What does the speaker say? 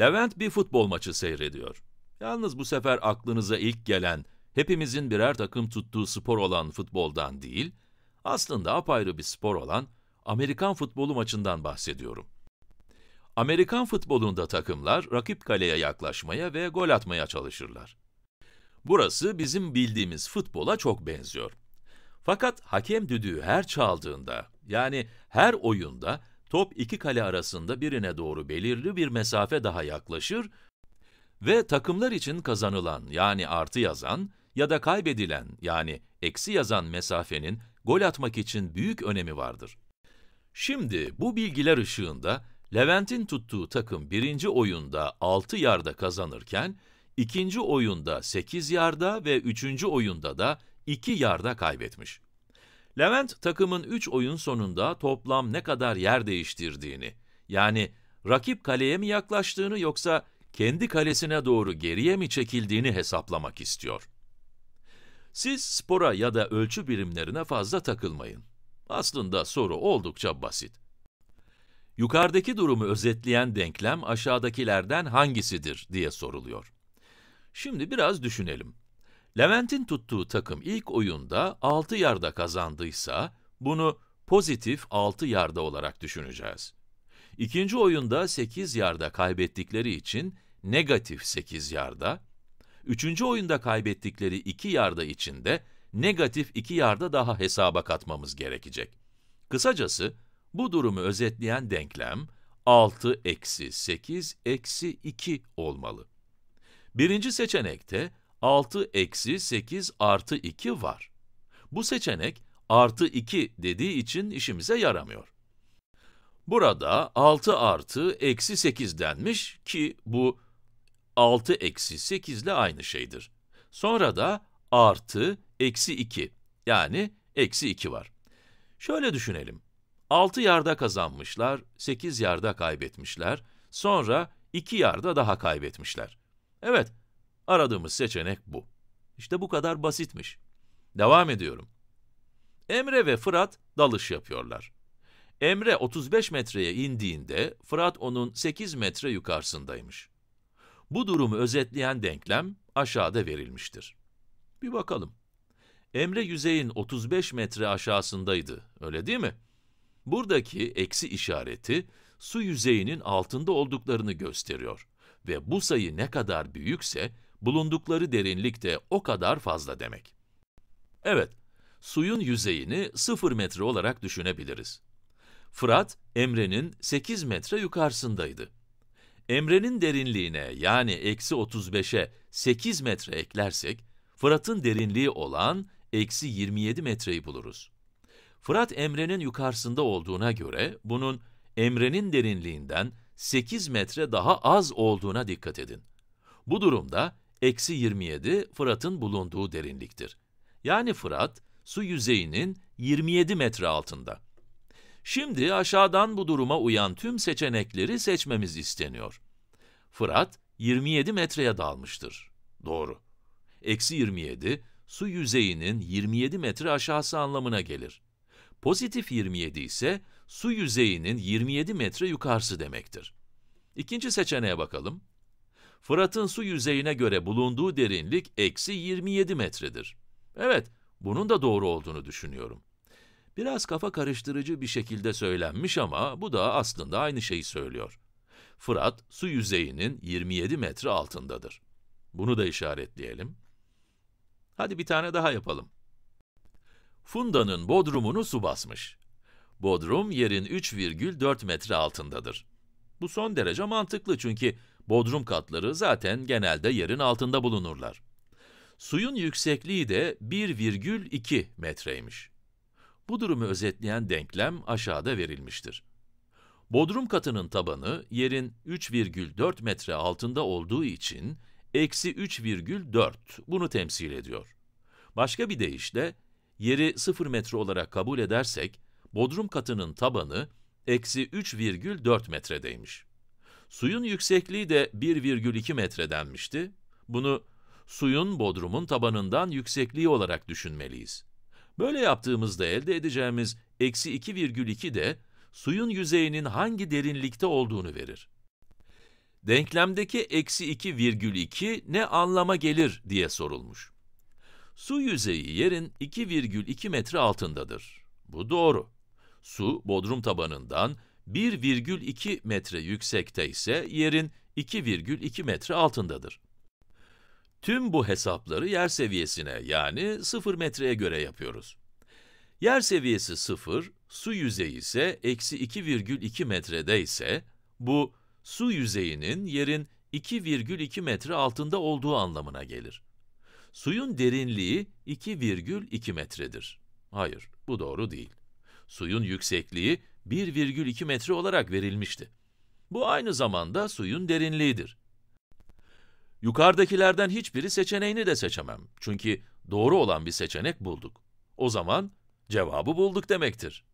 Levent bir futbol maçı seyrediyor. Yalnız bu sefer aklınıza ilk gelen, hepimizin birer takım tuttuğu spor olan futboldan değil, aslında apayrı bir spor olan Amerikan futbolu maçından bahsediyorum. Amerikan futbolunda takımlar rakip kaleye yaklaşmaya ve gol atmaya çalışırlar. Burası bizim bildiğimiz futbola çok benziyor. Fakat hakem düdüğü her çaldığında, yani her oyunda top iki kale arasında birine doğru belirli bir mesafe daha yaklaşır ve takımlar için kazanılan yani artı yazan ya da kaybedilen yani eksi yazan mesafenin gol atmak için büyük önemi vardır. Şimdi bu bilgiler ışığında Levent'in tuttuğu takım birinci oyunda 6 yarda kazanırken, ikinci oyunda 8 yarda ve üçüncü oyunda da 2 yarda kaybetmiş. Levent takımın 3 oyun sonunda toplam ne kadar yer değiştirdiğini, yani rakip kaleye mi yaklaştığını yoksa kendi kalesine doğru geriye mi çekildiğini hesaplamak istiyor. Siz spora ya da ölçü birimlerine fazla takılmayın. Aslında soru oldukça basit. Yukarıdaki durumu özetleyen denklem aşağıdakilerden hangisidir diye soruluyor. Şimdi biraz düşünelim. Levent'in tuttuğu takım ilk oyunda 6 yarda kazandıysa, bunu pozitif 6 yarda olarak düşüneceğiz. İkinci oyunda 8 yarda kaybettikleri için negatif 8 yarda, üçüncü oyunda kaybettikleri 2 yarda içinde negatif 2 yarda daha hesaba katmamız gerekecek. Kısacası, bu durumu özetleyen denklem 6 eksi 8 eksi 2 olmalı. Birinci seçenekte 6 eksi 8 artı 2 var. Bu seçenek artı 2 dediği için işimize yaramıyor. Burada 6 artı eksi 8 denmiş ki bu 6 eksi 8 ile aynı şeydir. Sonra da artı eksi 2 yani eksi 2 var. Şöyle düşünelim. 6 yarda kazanmışlar, 8 yarda kaybetmişler, sonra 2 yarda daha kaybetmişler. Evet, Aradığımız seçenek bu. İşte bu kadar basitmiş. Devam ediyorum. Emre ve Fırat dalış yapıyorlar. Emre 35 metreye indiğinde Fırat onun 8 metre yukarısındaymış. Bu durumu özetleyen denklem aşağıda verilmiştir. Bir bakalım. Emre yüzeyin 35 metre aşağısındaydı, öyle değil mi? Buradaki eksi işareti su yüzeyinin altında olduklarını gösteriyor ve bu sayı ne kadar büyükse bulundukları derinlik de o kadar fazla demek. Evet, suyun yüzeyini 0 metre olarak düşünebiliriz. Fırat, Emre'nin 8 metre yukarısındaydı. Emre'nin derinliğine yani eksi 35'e 8 metre eklersek, Fırat'ın derinliği olan eksi 27 metreyi buluruz. Fırat Emre'nin yukarısında olduğuna göre, bunun Emre'nin derinliğinden 8 metre daha az olduğuna dikkat edin. Bu durumda eksi 27 Fırat'ın bulunduğu derinliktir. Yani Fırat, su yüzeyinin 27 metre altında. Şimdi aşağıdan bu duruma uyan tüm seçenekleri seçmemiz isteniyor. Fırat, 27 metreye dalmıştır. Doğru. Eksi 27, su yüzeyinin 27 metre aşağısı anlamına gelir. Pozitif 27 ise su yüzeyinin 27 metre yukarısı demektir. İkinci seçeneğe bakalım. Fırat'ın su yüzeyine göre bulunduğu derinlik eksi 27 metredir. Evet, bunun da doğru olduğunu düşünüyorum. Biraz kafa karıştırıcı bir şekilde söylenmiş ama bu da aslında aynı şeyi söylüyor. Fırat, su yüzeyinin 27 metre altındadır. Bunu da işaretleyelim. Hadi bir tane daha yapalım. Funda'nın bodrumunu su basmış. Bodrum yerin 3,4 metre altındadır. Bu son derece mantıklı çünkü Bodrum katları zaten genelde yerin altında bulunurlar. Suyun yüksekliği de 1,2 metreymiş. Bu durumu özetleyen denklem aşağıda verilmiştir. Bodrum katının tabanı yerin 3,4 metre altında olduğu için eksi 3,4 bunu temsil ediyor. Başka bir deyişle, yeri 0 metre olarak kabul edersek, bodrum katının tabanı eksi 3,4 metredeymiş. Suyun yüksekliği de 1,2 metredenmişti. Bunu suyun bodrumun tabanından yüksekliği olarak düşünmeliyiz. Böyle yaptığımızda elde edeceğimiz eksi 2,2 de suyun yüzeyinin hangi derinlikte olduğunu verir. Denklemdeki eksi 2,2 ne anlama gelir diye sorulmuş. Su yüzeyi yerin 2,2 metre altındadır. Bu doğru. Su, bodrum tabanından 1,2 metre yüksekte ise yerin 2,2 metre altındadır. Tüm bu hesapları yer seviyesine yani 0 metreye göre yapıyoruz. Yer seviyesi 0, su yüzeyi ise eksi 2,2 metrede ise bu su yüzeyinin yerin 2,2 metre altında olduğu anlamına gelir. Suyun derinliği 2,2 metredir. Hayır, bu doğru değil. Suyun yüksekliği 1,2 metre olarak verilmişti. Bu aynı zamanda suyun derinliğidir. Yukarıdakilerden hiçbiri seçeneğini de seçemem. Çünkü doğru olan bir seçenek bulduk. O zaman cevabı bulduk demektir.